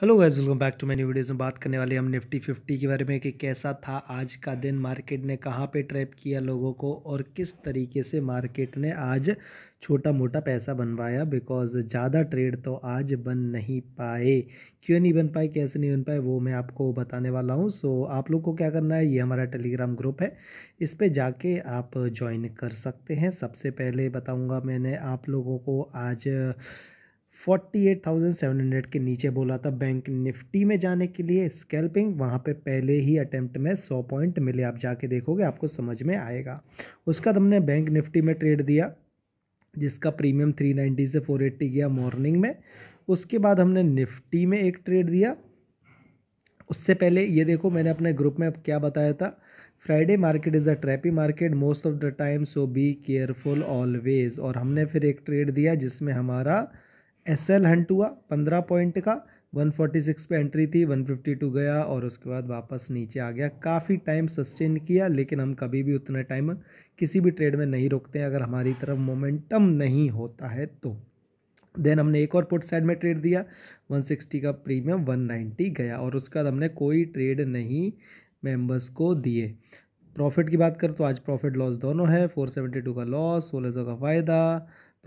hello guys welcome back to many videos में बात करने वाले हम निफ्टी फिफ्टी के बारे में कि कैसा था आज का दिन मार्केट ने कहाँ पे ट्रैप किया लोगों को और किस तरीके से मार्केट ने आज छोटा मोटा पैसा बनवाया बिकॉज ज़्यादा ट्रेड तो आज बन नहीं पाए क्यों नहीं बन पाए कैसे नहीं बन पाए वो मैं आपको बताने वाला हूँ सो आप लोग को क्या करना है ये हमारा टेलीग्राम ग्रुप है इस पर जाके आप ज्वाइन कर सकते हैं सबसे पहले बताऊँगा मैंने आप लोगों को आज 48,700 के नीचे बोला था बैंक निफ्टी में जाने के लिए स्कैल्पिंग वहाँ पे पहले ही अटेम्प्ट में 100 पॉइंट मिले आप जाके देखोगे आपको समझ में आएगा उसके बाद हमने बैंक निफ्टी में ट्रेड दिया जिसका प्रीमियम 390 से 480 गया मॉर्निंग में उसके बाद हमने निफ्टी में एक ट्रेड दिया उससे पहले ये देखो मैंने अपने ग्रुप में क्या बताया था Friday market is a trappy market most of the time so be careful always और हमने फिर एक ट्रेड दिया जिसमें हमारा एस एल हंट हुआ पंद्रह पॉइंट का 146 पे एंट्री थी 152 गया और उसके बाद वापस नीचे आ गया काफ़ी टाइम सस्टेन किया लेकिन हम कभी भी उतना टाइम किसी भी ट्रेड में नहीं रोकते हैं अगर हमारी तरफ मोमेंटम नहीं होता है तो देन हमने एक और पुट साइड में ट्रेड दिया 160 का प्रीमियम 190 गया और उसके बाद हमने कोई ट्रेड नहीं मेंबर्स को दिए प्रॉफिट की बात करें तो आज प्रॉफिट लॉस दोनों है टू का लॉस सोलह का फ़ायदा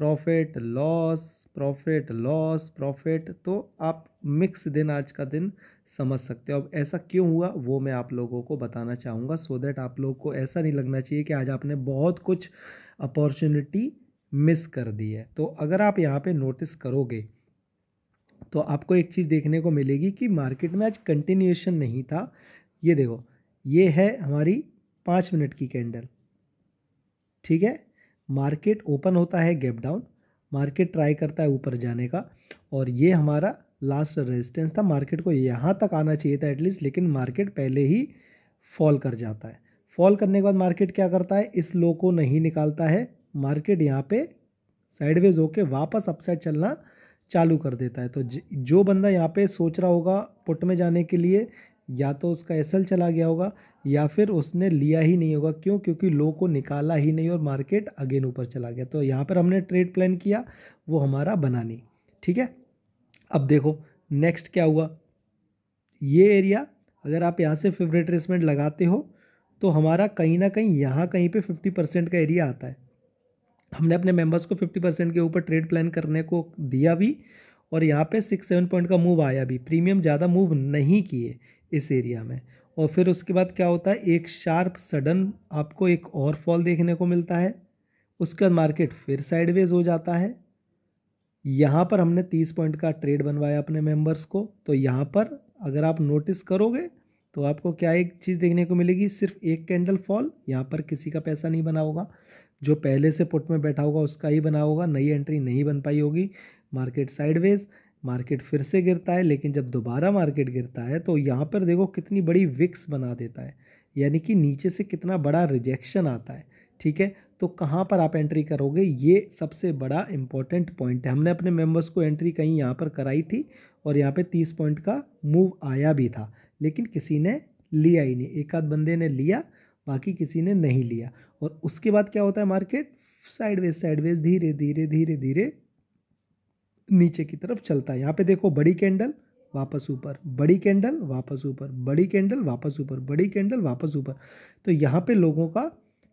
profit loss profit loss profit तो आप मिक्स दिन आज का दिन समझ सकते हो अब ऐसा क्यों हुआ वो मैं आप लोगों को बताना चाहूँगा सो दैट आप लोग को ऐसा नहीं लगना चाहिए कि आज आपने बहुत कुछ अपॉर्चुनिटी मिस कर दी है तो अगर आप यहाँ पे नोटिस करोगे तो आपको एक चीज़ देखने को मिलेगी कि मार्केट में आज कंटिन्यूएशन नहीं था ये देखो ये है हमारी पाँच मिनट की कैंडल ठीक है मार्केट ओपन होता है गैप डाउन मार्केट ट्राई करता है ऊपर जाने का और ये हमारा लास्ट रेजिस्टेंस था मार्केट को यहाँ तक आना चाहिए था एटलीस्ट लेकिन मार्केट पहले ही फॉल कर जाता है फॉल करने के बाद मार्केट क्या करता है इस लो को नहीं निकालता है मार्केट यहाँ पे साइडवेज होके वापस अपसाइड चलना चालू कर देता है तो जो बंदा यहाँ पे सोच रहा होगा पुट में जाने के लिए या तो उसका एस चला गया होगा या फिर उसने लिया ही नहीं होगा क्यों क्योंकि लो को निकाला ही नहीं और मार्केट अगेन ऊपर चला गया तो यहाँ पर हमने ट्रेड प्लान किया वो हमारा बना नहीं ठीक है अब देखो नेक्स्ट क्या हुआ ये एरिया अगर आप यहाँ से फेवरेट रेसमेंट लगाते हो तो हमारा कहीं ना कहीं यहाँ कहीं पे 50 परसेंट का एरिया आता है हमने अपने मेंबर्स को 50 परसेंट के ऊपर ट्रेड प्लान करने को दिया भी और यहाँ पे सिक्स सेवन पॉइंट का मूव आया भी प्रीमियम ज़्यादा मूव नहीं किए इस एरिया में और फिर उसके बाद क्या होता है एक शार्प सडन आपको एक और फॉल देखने को मिलता है उसके बाद मार्केट फिर साइडवेज हो जाता है यहाँ पर हमने तीस पॉइंट का ट्रेड बनवाया अपने मेंबर्स को तो यहाँ पर अगर आप नोटिस करोगे तो आपको क्या एक चीज़ देखने को मिलेगी सिर्फ एक कैंडल फॉल यहाँ पर किसी का पैसा नहीं बना होगा जो पहले से पुट में बैठा होगा उसका ही बना होगा नई एंट्री नहीं बन पाई होगी मार्केट साइडवेज मार्केट फिर से गिरता है लेकिन जब दोबारा मार्केट गिरता है तो यहाँ पर देखो कितनी बड़ी विक्स बना देता है यानी कि नीचे से कितना बड़ा रिजेक्शन आता है ठीक है तो कहाँ पर आप एंट्री करोगे ये सबसे बड़ा इंपॉर्टेंट पॉइंट है हमने अपने मेंबर्स को एंट्री कहीं यहाँ पर कराई थी और यहाँ पे तीस पॉइंट का मूव आया भी था लेकिन किसी ने लिया ही नहीं एक आध बंदे ने लिया बाकी किसी ने नहीं लिया और उसके बाद क्या होता है मार्केट साइडवेज साइडवेज धीरे धीरे धीरे धीरे नीचे की तरफ चलता है यहाँ पे देखो बड़ी कैंडल वापस ऊपर बड़ी कैंडल वापस ऊपर बड़ी कैंडल वापस ऊपर बड़ी कैंडल वापस ऊपर तो यहाँ पे लोगों का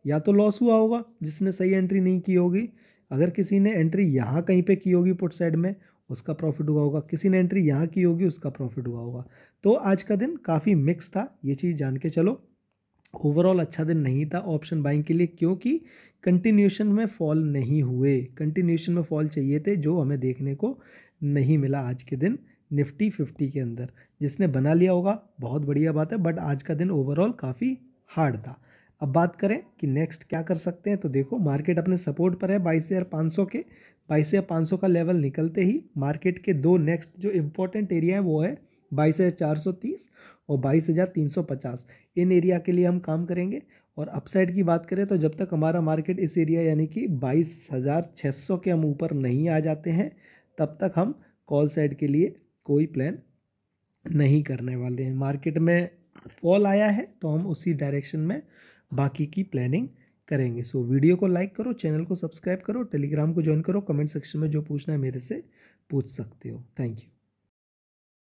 या तो लॉस हुआ होगा जिसने सही एंट्री नहीं की होगी अगर किसी ने एंट्री यहाँ कहीं पे की होगी पुट साइड में उसका प्रॉफिट हुआ होगा किसी ने एंट्री यहाँ की होगी उसका प्रॉफिट हुआ होगा तो आज का दिन काफ़ी मिक्स था ये चीज़ जान के चलो ओवरऑल अच्छा दिन नहीं था ऑप्शन बाइंग के लिए क्योंकि कंटिन्यूशन में फॉल नहीं हुए कंटिन्यूशन में फॉल चाहिए थे जो हमें देखने को नहीं मिला आज के दिन निफ्टी फिफ्टी के अंदर जिसने बना लिया होगा बहुत बढ़िया बात है बट आज का दिन ओवरऑल काफ़ी हार्ड था अब बात करें कि नेक्स्ट क्या कर सकते हैं तो देखो मार्केट अपने सपोर्ट पर है बाईस हज़ार पाँच सौ के बाईस हज़ार पाँच सौ का लेवल निकलते ही मार्केट के दो नेक्स्ट जो इम्पोर्टेंट एरिया है वो है बाईस हज़ार चार सौ तीस और बाईस हज़ार तीन सौ पचास इन एरिया के लिए हम काम करेंगे और अपसाइड की बात करें तो जब तक हमारा मार्केट इस एरिया यानी कि बाईस हज़ार छः सौ के हम ऊपर नहीं आ जाते हैं तब तक हम कॉल साइड के लिए कोई प्लान नहीं करने वाले हैं मार्केट में फॉल आया है तो हम उसी डायरेक्शन में बाकी की प्लानिंग करेंगे सो so, वीडियो को लाइक करो चैनल को सब्सक्राइब करो टेलीग्राम को ज्वाइन करो कमेंट सेक्शन में जो पूछना है मेरे से पूछ सकते हो थैंक यू